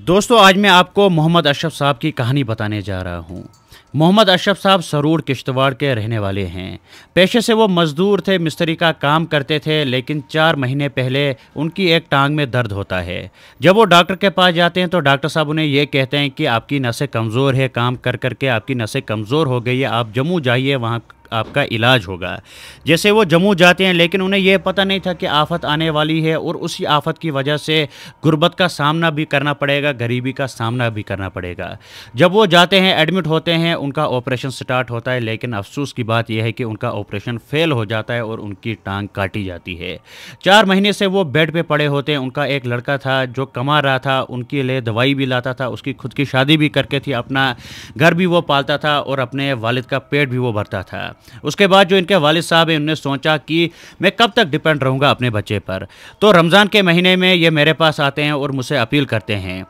दोस्तों आज मैं आपको मोहम्मद अशरफ साहब की कहानी बताने जा रहा हूँ मोहम्मद अशरफ साहब सरूर किश्तवाड़ के रहने वाले हैं पेशे से वो मज़दूर थे मिस्त्री का काम करते थे लेकिन चार महीने पहले उनकी एक टांग में दर्द होता है जब वो डॉक्टर के पास जाते हैं तो डॉक्टर साहब उन्हें ये कहते हैं कि आपकी नसें कमज़ोर है काम कर करके आपकी नसें कमज़ोर हो गई है आप जम्मू जाइए वहाँ आपका इलाज होगा जैसे वो जम्मू जाते हैं लेकिन उन्हें यह पता नहीं था कि आफत आने वाली है और उसी आफत की वजह से गुर्बत का सामना भी करना पड़ेगा गरीबी का सामना भी करना पड़ेगा जब वो जाते हैं एडमिट होते हैं उनका ऑपरेशन स्टार्ट होता है लेकिन अफसोस की बात यह है कि उनका ऑपरेशन फेल हो जाता है और उनकी टांग काटी जाती है चार महीने से वो बेड पर पड़े होते हैं उनका एक लड़का था जो कमा रहा था उनके लिए दवाई भी लाता था उसकी खुद की शादी भी करके थी अपना घर भी वो पालता था और अपने वालिद का पेट भी वो भरता था उसके बाद जो इनके वालिद साहब हैं उनने सोचा कि मैं कब तक डिपेंड रहूँगा अपने बच्चे पर तो रमज़ान के महीने में ये मेरे पास आते हैं और मुझसे अपील करते हैं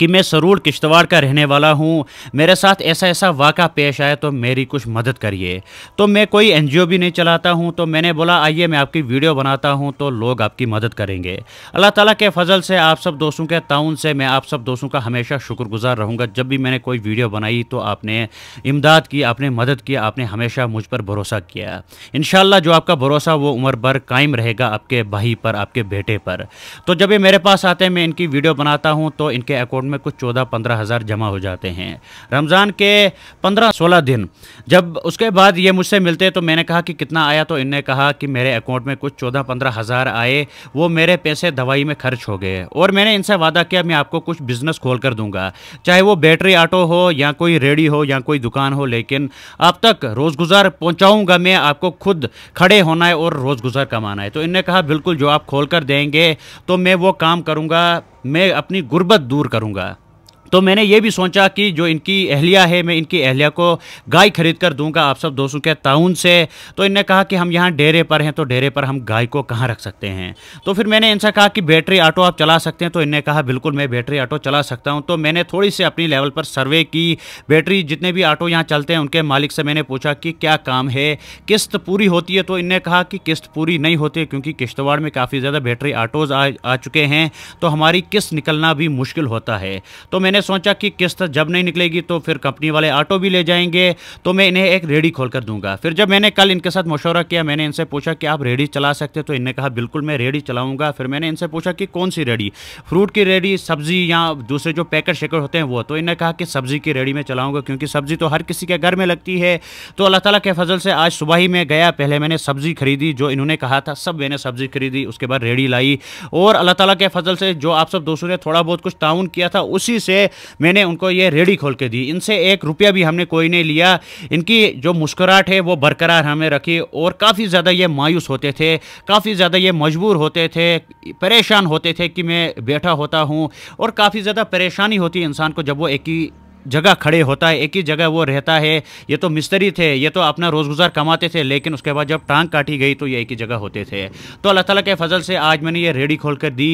कि मैं सरूर किश्तवाड़ का रहने वाला हूँ मेरे साथ ऐसा ऐसा वाक़ा पेश आया तो मेरी कुछ मदद करिए तो मैं कोई एन भी नहीं चलाता हूँ तो मैंने बोला आइए मैं आपकी वीडियो बनाता हूँ तो लोग आपकी मदद करेंगे अल्लाह ताला के फजल से आप सब दोस्तों के ताउन से मैं आप सब दोस्तों का हमेशा शुक्रगुजार रहूँगा जब भी मैंने कोई वीडियो बनाई तो आपने इमदाद की आपने मदद की आपने हमेशा मुझ पर भरोसा किया इन जो आपका भरोसा वो उम्र भर कायम रहेगा आपके भाई पर आपके बेटे पर तो जब ये मेरे पास आते हैं मैं इनकी वीडियो बनाता हूँ तो इनके अकॉर्ड अकाउंट में कुछ चौदह पंद्रह हज़ार जमा हो जाते हैं रमज़ान के पंद्रह सोलह दिन जब उसके बाद ये मुझसे मिलते तो मैंने कहा कि कितना आया तो इनने कहा कि मेरे अकाउंट में कुछ चौदह पंद्रह हज़ार आए वो मेरे पैसे दवाई में खर्च हो गए और मैंने इनसे वादा किया मैं आपको कुछ बिज़नेस खोल कर दूंगा चाहे वो बैटरी ऑटो हो या कोई रेडी हो या कोई दुकान हो लेकिन अब तक रोज़गुजार पहुँचाऊँगा मैं आपको खुद खड़े होना है और रोज़गुजार कमाना है तो इनने कहा बिल्कुल जो आप खोल कर देंगे तो मैं वो काम करूँगा मैं अपनी गुर्बत दूर करूँगा तो मैंने ये भी सोचा कि जो इनकी अहलिया है मैं इनकी अहलिया को गाय खरीद कर दूंगा आप सब दोस्तों के ताउन से तो इनने कहा कि हम यहाँ डेरे पर हैं तो डेरे पर हम गाय को कहाँ रख सकते हैं तो फिर मैंने इनसे कहा कि बैटरी ऑटो आप चला सकते हैं तो इनने कहा बिल्कुल मैं बैटरी ऑटो चला सकता हूँ तो मैंने थोड़ी सी अपनी लेवल पर सर्वे की बैटरी जितने भी ऑटो यहाँ चलते हैं उनके मालिक से मैंने पूछा कि क्या काम है किस्त पूरी होती है तो इनने कहा कि किस्त पूरी नहीं होती है क्योंकि किश्तवाड़ में काफ़ी ज़्यादा बैटरी ऑटोज़ आ, आ चुके हैं तो हमारी किस्त निकलना भी मुश्किल होता है तो मैंने सोचा कि किस्त जब नहीं निकलेगी तो फिर कंपनी वाले ऑटो भी ले जाएंगे तो मैं इन्हें एक रेडी खोल कर दूंगा फिर जब मैंने कल इनके साथ मशवरा किया मैंने इनसे पूछा कि आप रेडी चला सकते तो इन्हें कहा बिल्कुल मैं रेडी चलाऊंगा फिर मैंने इनसे पूछा कि कौन सी रेडी फ्रूट की रेडी सब्जी या दूसरे जो पैकेट शेकर होते हैं वो तो इन्हें कहा कि सब्जी की रेडी में चलाऊंगा क्योंकि सब्जी तो हर किसी के घर में लगती है तो अल्लाह ताला के फजल से आज सुबह ही मैं गया पहले मैंने सब्जी खरीदी जो इन्होंने कहा था सब मैंने सब्जी खरीदी उसके बाद रेडी लाई और अल्लाह तला के फजल से जो आप सब दोस्तों ने थोड़ा बहुत कुछ ताउन किया था उसी से मैंने उनको ये रेडी खोल के दी इनसे एक रुपया भी हमने कोई नहीं लिया इनकी जो मुस्कुराहट है वो बरकरार हमें रखी और काफ़ी ज़्यादा ये मायूस होते थे काफ़ी ज़्यादा ये मजबूर होते थे परेशान होते थे कि मैं बैठा होता हूँ और काफ़ी ज़्यादा परेशानी होती है इंसान को जब वो एक ही जगह खड़े होता है एक ही जगह वो रहता है ये तो मिस्त्री थे ये तो अपना रोज़गुजार कमाते थे लेकिन उसके बाद जब टांग काटी गई तो ये एक ही जगह होते थे तो अल्लाह ताला के फजल से आज मैंने ये रेडी खोल कर दी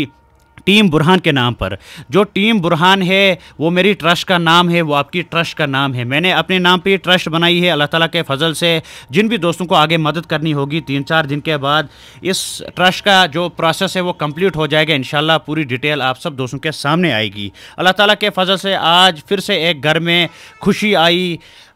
टीम बुरहान के नाम पर जो टीम बुरहान है वो मेरी ट्रस्ट का नाम है वो आपकी ट्रस्ट का नाम है मैंने अपने नाम पे ट्रस्ट बनाई है अल्लाह ताला के फजल से जिन भी दोस्तों को आगे मदद करनी होगी तीन चार दिन के बाद इस ट्रस्ट का जो प्रोसेस है वो कंप्लीट हो जाएगा इन पूरी डिटेल आप सब दोस्तों के सामने आएगी अल्लाह ताली के फजल से आज फिर से एक घर में खुशी आई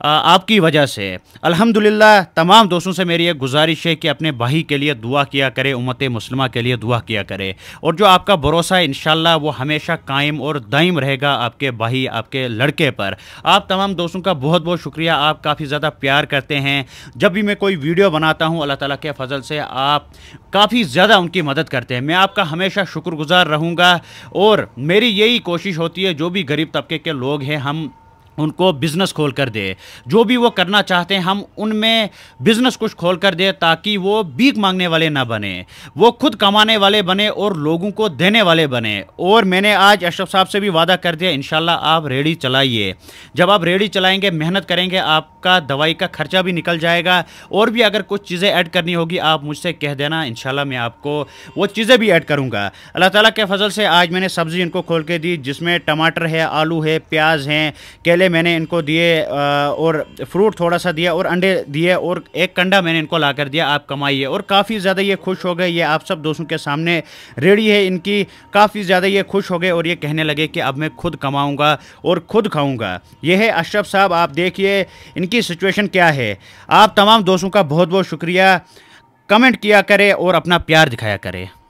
आपकी वजह से अलहमदिल्ला तमाम दोस्तों से मेरी एक गुजारिश है कि अपने भाई के लिए दुआ किया करें उमत मुसलमा के लिए दुआ किया करें और जो आपका भरोसा भरोसा इनशाला वो हमेशा कायम और दायम रहेगा आपके भाई आपके लड़के पर आप तमाम दोस्तों का बहुत बहुत शुक्रिया आप काफ़ी ज़्यादा प्यार करते हैं जब भी मैं कोई वीडियो बनाता हूँ अल्लाह ताला के फजल से आप काफ़ी ज़्यादा उनकी मदद करते हैं मैं आपका हमेशा शुक्रगुजार रहूँगा और मेरी यही कोशिश होती है जो भी गरीब तबके के लोग हैं हम उनको बिज़नेस खोल कर दे जो भी वो करना चाहते हैं हम उनमें बिज़नेस कुछ खोल कर दे ताकि वो बीक मांगने वाले ना बने वो खुद कमाने वाले बने और लोगों को देने वाले बने और मैंने आज अशरफ साहब से भी वादा कर दिया इन आप रेडी चलाइए जब आप रेडी चलाएंगे मेहनत करेंगे आपका दवाई का खर्चा भी निकल जाएगा और भी अगर कुछ चीज़ें ऐड करनी होगी आप मुझसे कह देना इन मैं आपको वो चीज़ें भी ऐड करूँगा अल्लाह तला के फजल से आज मैंने सब्ज़ी इनको खोल के दी जिसमें टमाटर है आलू है प्याज हैं केले अंडे मैंने इनको दिए और फ्रूट थोड़ा सा दिया और अंडे दिए और एक कंडा मैंने इनको ला कर दिया आप कमाइए और काफ़ी ज़्यादा ये खुश हो गए ये आप सब दोस्तों के सामने रेडी है इनकी काफ़ी ज़्यादा ये खुश हो गए और ये कहने लगे कि अब मैं खुद कमाऊँगा और ख़ुद खाऊँगा यह है अशरफ साहब आप देखिए इनकी सिचुएशन क्या है आप तमाम दोस्तों का बहुत बहुत शुक्रिया कमेंट किया करें और अपना प्यार दिखाया करें